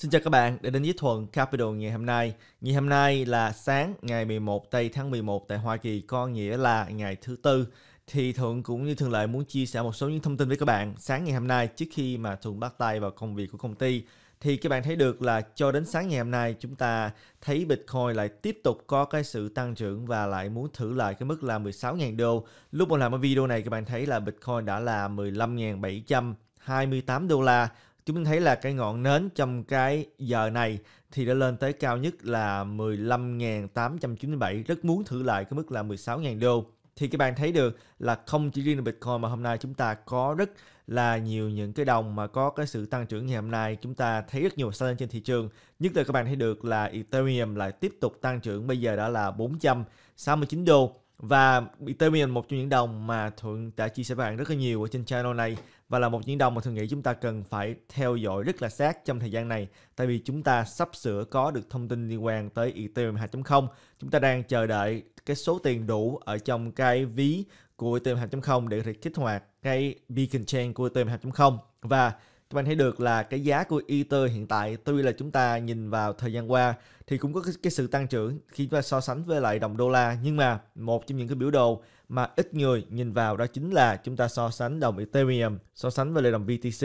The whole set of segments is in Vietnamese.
Xin chào các bạn đã đến với Thuận Capital ngày hôm nay. Ngày hôm nay là sáng ngày 11 tây tháng 11 tại Hoa Kỳ có nghĩa là ngày thứ tư. Thì Thuận cũng như thường lệ muốn chia sẻ một số những thông tin với các bạn. Sáng ngày hôm nay trước khi mà Thuận bắt tay vào công việc của công ty thì các bạn thấy được là cho đến sáng ngày hôm nay chúng ta thấy Bitcoin lại tiếp tục có cái sự tăng trưởng và lại muốn thử lại cái mức là 16.000 đô. Lúc mà làm cái video này các bạn thấy là Bitcoin đã là 15.728 đô la chúng mình thấy là cái ngọn nến trong cái giờ này thì đã lên tới cao nhất là 15.897 rất muốn thử lại cái mức là 16.000 đô thì các bạn thấy được là không chỉ riêng Bitcoin mà hôm nay chúng ta có rất là nhiều những cái đồng mà có cái sự tăng trưởng ngày hôm nay chúng ta thấy rất nhiều lên trên thị trường nhất là các bạn thấy được là Ethereum lại tiếp tục tăng trưởng bây giờ đã là 469 đô và Ethereum một trong những đồng mà Thuận đã chia sẻ với bạn rất là nhiều ở trên channel này và là một những đồng mà thường nghĩ chúng ta cần phải theo dõi rất là sát trong thời gian này tại vì chúng ta sắp sửa có được thông tin liên quan tới Ethereum 2.0. Chúng ta đang chờ đợi cái số tiền đủ ở trong cái ví của Ethereum 2.0 để có thể kích hoạt cái beacon chain của Ethereum 2.0 và các bạn thấy được là cái giá của Ether hiện tại tuy là chúng ta nhìn vào thời gian qua thì cũng có cái, cái sự tăng trưởng khi chúng ta so sánh với lại đồng đô la nhưng mà một trong những cái biểu đồ mà ít người nhìn vào đó chính là chúng ta so sánh đồng Ethereum so sánh với lại đồng BTC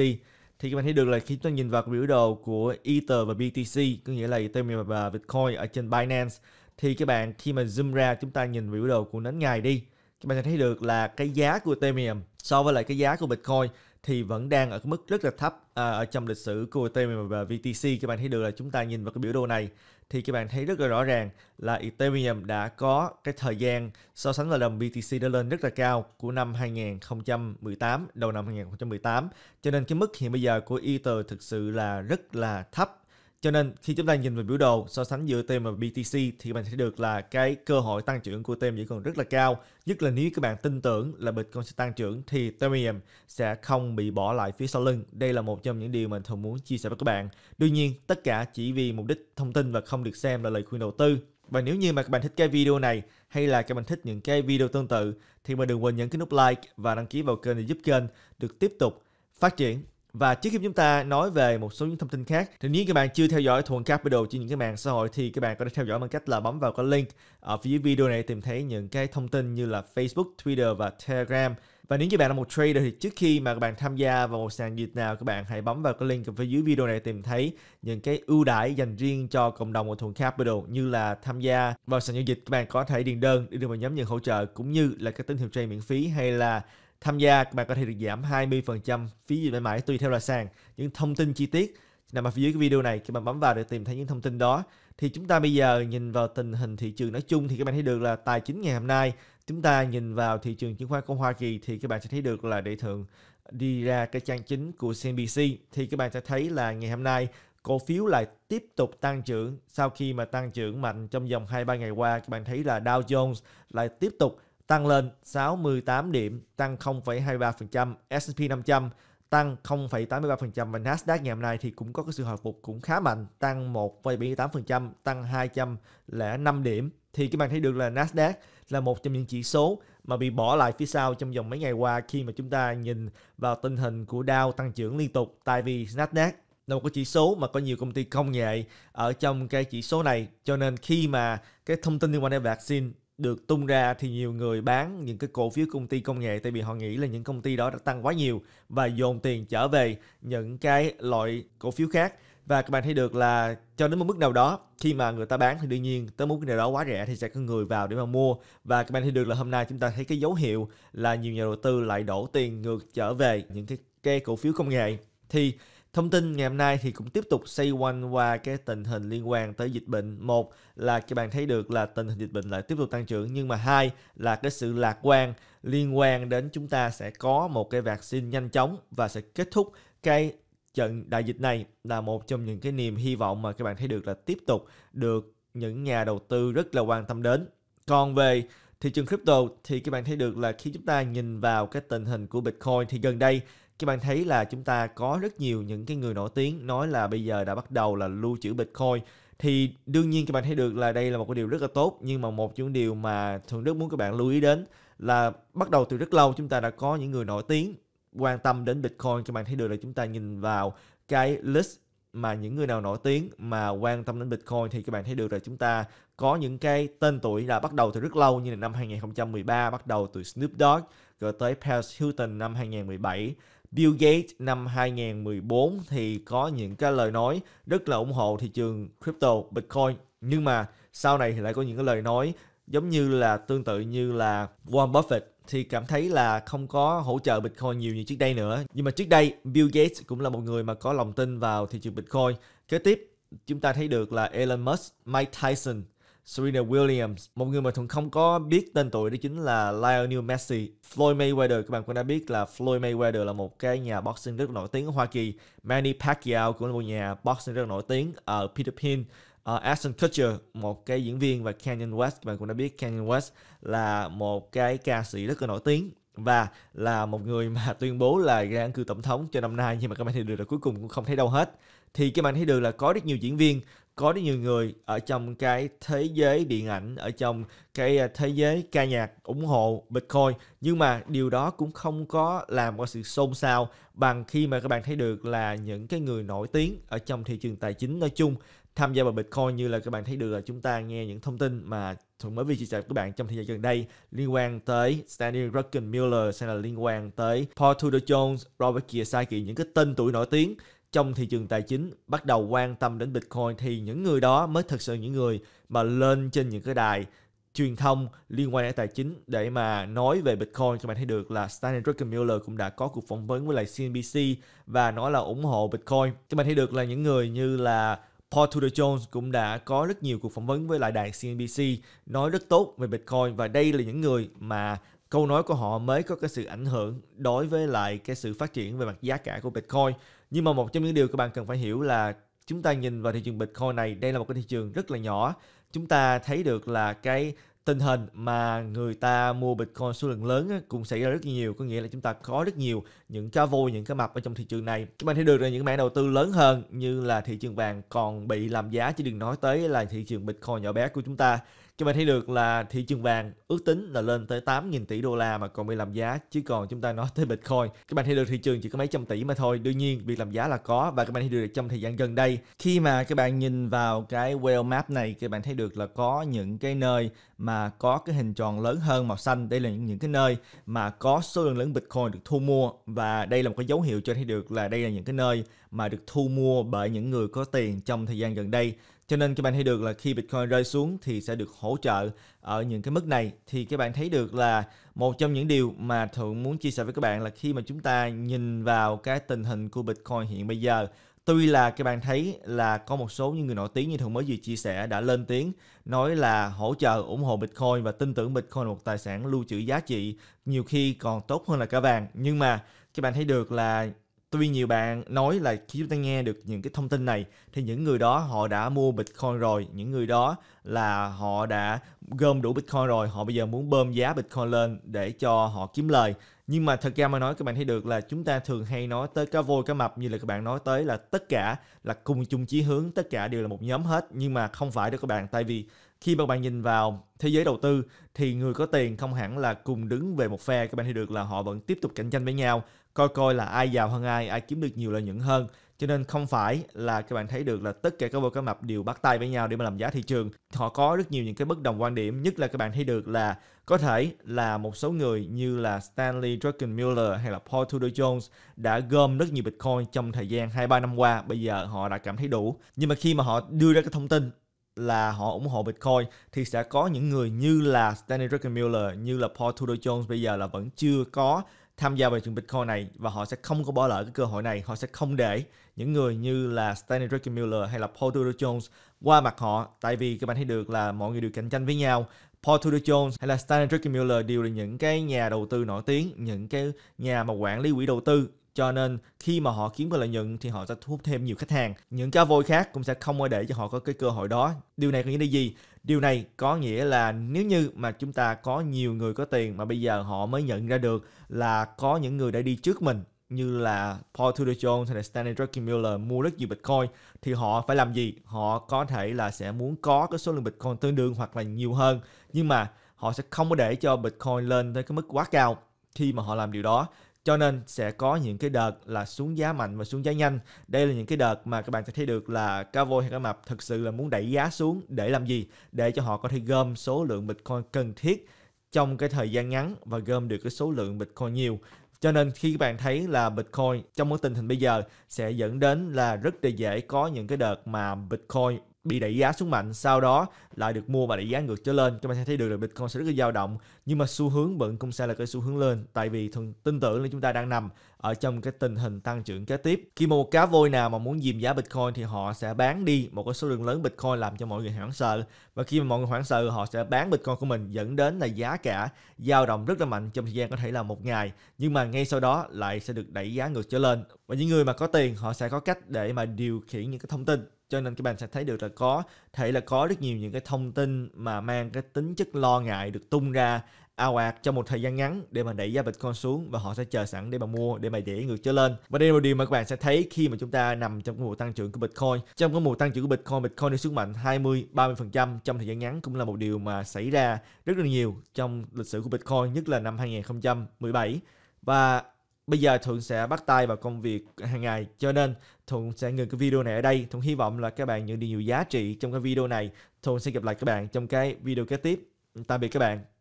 thì các bạn thấy được là khi chúng ta nhìn vào cái biểu đồ của Ether và BTC có nghĩa là Ethereum và Bitcoin ở trên Binance thì các bạn khi mà zoom ra chúng ta nhìn biểu đồ của nến ngày đi các bạn sẽ thấy được là cái giá của Ethereum so với lại cái giá của Bitcoin thì vẫn đang ở mức rất là thấp à, ở trong lịch sử của Ethereum và BTC các bạn thấy được là chúng ta nhìn vào cái biểu đồ này thì các bạn thấy rất là rõ ràng là Ethereum đã có cái thời gian so sánh với đồng BTC đã lên rất là cao của năm 2018 đầu năm 2018 cho nên cái mức hiện bây giờ của Ether thực sự là rất là thấp cho nên khi chúng ta nhìn vào biểu đồ so sánh giữa tem và BTC thì bạn sẽ được là cái cơ hội tăng trưởng của tem vẫn còn rất là cao. Nhất là nếu các bạn tin tưởng là Bitcoin sẽ tăng trưởng thì Ethereum sẽ không bị bỏ lại phía sau lưng. Đây là một trong những điều mình thường muốn chia sẻ với các bạn. Đương nhiên tất cả chỉ vì mục đích thông tin và không được xem là lời khuyên đầu tư. Và nếu như mà các bạn thích cái video này hay là các bạn thích những cái video tương tự thì mà đừng quên nhấn cái nút like và đăng ký vào kênh để giúp kênh được tiếp tục phát triển và trước khi chúng ta nói về một số những thông tin khác, thì nếu các bạn chưa theo dõi thuận Capital trên những cái mạng xã hội thì các bạn có thể theo dõi bằng cách là bấm vào cái link ở phía dưới video này tìm thấy những cái thông tin như là Facebook, Twitter và Telegram. Và nếu các bạn là một trader thì trước khi mà các bạn tham gia vào một sàn dịch nào các bạn hãy bấm vào cái link ở phía dưới video này tìm thấy những cái ưu đãi dành riêng cho cộng đồng của thuận Capital như là tham gia vào sàn giao dịch các bạn có thể điền đơn để được vào nhóm nhận hỗ trợ cũng như là cái tín hiệu trade miễn phí hay là Tham gia các bạn có thể được giảm 20% phí dịch mãi mãi tùy theo là sàn. Những thông tin chi tiết nằm ở phía dưới cái video này khi bạn bấm vào để tìm thấy những thông tin đó. Thì chúng ta bây giờ nhìn vào tình hình thị trường nói chung thì các bạn thấy được là tài chính ngày hôm nay chúng ta nhìn vào thị trường chứng khoán của Hoa Kỳ thì các bạn sẽ thấy được là để thượng đi ra cái trang chính của CNBC thì các bạn sẽ thấy là ngày hôm nay cổ phiếu lại tiếp tục tăng trưởng sau khi mà tăng trưởng mạnh trong vòng 2-3 ngày qua các bạn thấy là Dow Jones lại tiếp tục tăng lên 68 điểm, tăng 0,23%, S&P 500 tăng 0,83% và Nasdaq ngày hôm nay thì cũng có cái sự hồi phục cũng khá mạnh, tăng 1,78%, tăng 205 điểm. Thì các bạn thấy được là Nasdaq là một trong những chỉ số mà bị bỏ lại phía sau trong vòng mấy ngày qua khi mà chúng ta nhìn vào tình hình của Dow tăng trưởng liên tục tại vì Nasdaq là một cái chỉ số mà có nhiều công ty công nghệ ở trong cái chỉ số này cho nên khi mà cái thông tin liên quan đến vaccine được tung ra thì nhiều người bán những cái cổ phiếu công ty công nghệ tại vì họ nghĩ là những công ty đó đã tăng quá nhiều và dồn tiền trở về những cái loại cổ phiếu khác và các bạn thấy được là cho đến một mức nào đó khi mà người ta bán thì đương nhiên tới một cái nào đó quá rẻ thì sẽ có người vào để mà mua và các bạn thấy được là hôm nay chúng ta thấy cái dấu hiệu là nhiều nhà đầu tư lại đổ tiền ngược trở về những cái, cái cổ phiếu công nghệ thì Thông tin ngày hôm nay thì cũng tiếp tục xoay quanh qua cái tình hình liên quan tới dịch bệnh. Một là các bạn thấy được là tình hình dịch bệnh lại tiếp tục tăng trưởng nhưng mà hai là cái sự lạc quan liên quan đến chúng ta sẽ có một cái vaccine nhanh chóng và sẽ kết thúc cái trận đại dịch này là một trong những cái niềm hy vọng mà các bạn thấy được là tiếp tục được những nhà đầu tư rất là quan tâm đến. Còn về thị trường crypto thì các bạn thấy được là khi chúng ta nhìn vào cái tình hình của Bitcoin thì gần đây các bạn thấy là chúng ta có rất nhiều những cái người nổi tiếng nói là bây giờ đã bắt đầu là lưu trữ Bitcoin thì đương nhiên các bạn thấy được là đây là một cái điều rất là tốt nhưng mà một trong điều mà thường rất muốn các bạn lưu ý đến là bắt đầu từ rất lâu chúng ta đã có những người nổi tiếng quan tâm đến Bitcoin các bạn thấy được là chúng ta nhìn vào cái list mà những người nào nổi tiếng mà quan tâm đến Bitcoin thì các bạn thấy được là chúng ta có những cái tên tuổi đã bắt đầu từ rất lâu như là năm 2013 bắt đầu từ Snoop Dogg rồi tới Paris Hilton năm 2017 Bill Gates năm 2014 thì có những cái lời nói rất là ủng hộ thị trường crypto, Bitcoin. Nhưng mà sau này thì lại có những cái lời nói giống như là tương tự như là Warren Buffett thì cảm thấy là không có hỗ trợ Bitcoin nhiều như trước đây nữa. Nhưng mà trước đây Bill Gates cũng là một người mà có lòng tin vào thị trường Bitcoin. Kế tiếp chúng ta thấy được là Elon Musk, Mike Tyson Serena Williams một người mà thuận không có biết tên tuổi đó chính là Lionel Messi Floyd Mayweather các bạn cũng đã biết là Floyd Mayweather là một cái nhà boxing rất nổi tiếng ở Hoa Kỳ Manny Pacquiao cũng là một nhà boxing rất nổi tiếng ở Peter Pin uh, ờ, Ashton Kutcher một cái diễn viên và Kanye West các bạn cũng đã biết Kanye West là một cái ca sĩ rất là nổi tiếng và là một người mà tuyên bố là ra cư tổng thống cho năm nay nhưng mà các bạn thấy được là cuối cùng cũng không thấy đâu hết thì các bạn thấy được là có rất nhiều diễn viên có rất nhiều người ở trong cái thế giới điện ảnh ở trong cái à, thế giới ca nhạc ủng hộ Bitcoin nhưng mà điều đó cũng không có làm có sự xôn xao bằng khi mà các bạn thấy được là những cái người nổi tiếng ở trong thị trường tài chính nói chung tham gia vào Bitcoin như là các bạn thấy được là chúng ta nghe những thông tin mà Thuận mới vừa chia sẻ với các bạn trong thời gian gần đây liên quan tới Stanley Druckenmiller hay là liên quan tới Paul Tudor Jones, Robert Kiyosaki những cái tên tuổi nổi tiếng trong thị trường tài chính bắt đầu quan tâm đến Bitcoin thì những người đó mới thực sự những người mà lên trên những cái đài truyền thông liên quan đến tài chính để mà nói về Bitcoin các bạn thấy được là Stanley Druckenmiller cũng đã có cuộc phỏng vấn với lại CNBC và nói là ủng hộ Bitcoin. Các bạn thấy được là những người như là Paul Tudor Jones cũng đã có rất nhiều cuộc phỏng vấn với lại đài CNBC nói rất tốt về Bitcoin và đây là những người mà câu nói của họ mới có cái sự ảnh hưởng đối với lại cái sự phát triển về mặt giá cả của Bitcoin. Nhưng mà một trong những điều các bạn cần phải hiểu là chúng ta nhìn vào thị trường Bitcoin này, đây là một cái thị trường rất là nhỏ. Chúng ta thấy được là cái tình hình mà người ta mua Bitcoin số lượng lớn cũng xảy ra rất nhiều có nghĩa là chúng ta có rất nhiều những cá voi những cái mập ở trong thị trường này chúng mình thấy được là những mảng đầu tư lớn hơn như là thị trường vàng còn bị làm giá chứ đừng nói tới là thị trường Bitcoin nhỏ bé của chúng ta chúng mình thấy được là thị trường vàng ước tính là lên tới 8.000 tỷ đô la mà còn bị làm giá chứ còn chúng ta nói tới Bitcoin các bạn thấy được thị trường chỉ có mấy trăm tỷ mà thôi đương nhiên việc làm giá là có và các bạn thấy được trong thời gian gần đây khi mà các bạn nhìn vào cái whale map này các bạn thấy được là có những cái nơi mà có cái hình tròn lớn hơn màu xanh đây là những, những cái nơi mà có số lượng lớn bitcoin được thu mua và đây là một cái dấu hiệu cho thấy được là đây là những cái nơi mà được thu mua bởi những người có tiền trong thời gian gần đây cho nên các bạn thấy được là khi Bitcoin rơi xuống thì sẽ được hỗ trợ ở những cái mức này thì các bạn thấy được là một trong những điều mà Thuận muốn chia sẻ với các bạn là khi mà chúng ta nhìn vào cái tình hình của Bitcoin hiện bây giờ tuy là các bạn thấy là có một số những người nổi tiếng như thường mới vừa chia sẻ đã lên tiếng nói là hỗ trợ ủng hộ Bitcoin và tin tưởng Bitcoin là một tài sản lưu trữ giá trị nhiều khi còn tốt hơn là cả vàng nhưng mà các bạn thấy được là tuy nhiều bạn nói là khi chúng ta nghe được những cái thông tin này thì những người đó họ đã mua Bitcoin rồi những người đó là họ đã gom đủ Bitcoin rồi họ bây giờ muốn bơm giá Bitcoin lên để cho họ kiếm lời nhưng mà thật ra mà nói các bạn thấy được là chúng ta thường hay nói tới cá voi cá mập như là các bạn nói tới là tất cả là cùng chung chí hướng tất cả đều là một nhóm hết nhưng mà không phải đâu các bạn tại vì khi mà bạn nhìn vào thế giới đầu tư thì người có tiền không hẳn là cùng đứng về một phe các bạn thấy được là họ vẫn tiếp tục cạnh tranh với nhau coi coi là ai giàu hơn ai ai kiếm được nhiều lợi nhuận hơn cho nên không phải là các bạn thấy được là tất cả các bộ cá mập đều bắt tay với nhau để mà làm giá thị trường họ có rất nhiều những cái bất đồng quan điểm nhất là các bạn thấy được là có thể là một số người như là Stanley Druckenmiller hay là Paul Tudor Jones đã gom rất nhiều Bitcoin trong thời gian 2-3 năm qua, bây giờ họ đã cảm thấy đủ. Nhưng mà khi mà họ đưa ra cái thông tin là họ ủng hộ Bitcoin thì sẽ có những người như là Stanley Druckenmiller, như là Paul Tudor Jones bây giờ là vẫn chưa có tham gia vào thị trường Bitcoin này và họ sẽ không có bỏ lỡ cái cơ hội này. Họ sẽ không để những người như là Stanley Druckenmiller hay là Paul Tudor Jones qua mặt họ tại vì các bạn thấy được là mọi người đều cạnh tranh với nhau. Paul Tudor Jones hay là Stanley Druckenmiller đều là những cái nhà đầu tư nổi tiếng, những cái nhà mà quản lý quỹ đầu tư cho nên khi mà họ kiếm được lợi nhuận thì họ sẽ thu hút thêm nhiều khách hàng. Những cá voi khác cũng sẽ không để cho họ có cái cơ hội đó. Điều này có nghĩa là gì? Điều này có nghĩa là nếu như mà chúng ta có nhiều người có tiền mà bây giờ họ mới nhận ra được là có những người đã đi trước mình như là Paul Tudor Jones hay là Stanley Druckenmiller mua rất nhiều Bitcoin thì họ phải làm gì? Họ có thể là sẽ muốn có cái số lượng Bitcoin tương đương hoặc là nhiều hơn nhưng mà họ sẽ không có để cho Bitcoin lên tới cái mức quá cao khi mà họ làm điều đó cho nên sẽ có những cái đợt là xuống giá mạnh và xuống giá nhanh đây là những cái đợt mà các bạn sẽ thấy được là cá voi hay cá mập thực sự là muốn đẩy giá xuống để làm gì để cho họ có thể gom số lượng bitcoin cần thiết trong cái thời gian ngắn và gom được cái số lượng bitcoin nhiều cho nên khi các bạn thấy là Bitcoin trong cái tình hình bây giờ sẽ dẫn đến là rất là dễ có những cái đợt mà Bitcoin bị đẩy giá xuống mạnh sau đó lại được mua và đẩy giá ngược trở lên các bạn sẽ thấy được là Bitcoin sẽ rất là dao động nhưng mà xu hướng vẫn không sẽ là cái xu hướng lên tại vì thường tin tưởng là chúng ta đang nằm ở trong cái tình hình tăng trưởng kế tiếp khi một cá voi nào mà muốn dìm giá Bitcoin thì họ sẽ bán đi một cái số lượng lớn Bitcoin làm cho mọi người hoảng sợ và khi mà mọi người hoảng sợ họ sẽ bán Bitcoin của mình dẫn đến là giá cả dao động rất là mạnh trong thời gian có thể là một ngày nhưng mà ngay sau đó lại sẽ được đẩy giá ngược trở lên và những người mà có tiền họ sẽ có cách để mà điều khiển những cái thông tin cho nên các bạn sẽ thấy được là có thể là có rất nhiều những cái thông tin mà mang cái tính chất lo ngại được tung ra ao ạt trong một thời gian ngắn để mà đẩy giá Bitcoin xuống và họ sẽ chờ sẵn để mà mua để mà dễ ngược trở lên. Và đây là một điều mà các bạn sẽ thấy khi mà chúng ta nằm trong cái mùa tăng trưởng của Bitcoin. Trong cái mùa tăng trưởng của Bitcoin, Bitcoin đi xuống mạnh 20 30% phần trăm trong thời gian ngắn cũng là một điều mà xảy ra rất là nhiều trong lịch sử của Bitcoin, nhất là năm 2017. Và bây giờ thuận sẽ bắt tay vào công việc hàng ngày cho nên thuận sẽ ngừng cái video này ở đây thuận hy vọng là các bạn nhận được nhiều giá trị trong cái video này thuận sẽ gặp lại các bạn trong cái video kế tiếp tạm biệt các bạn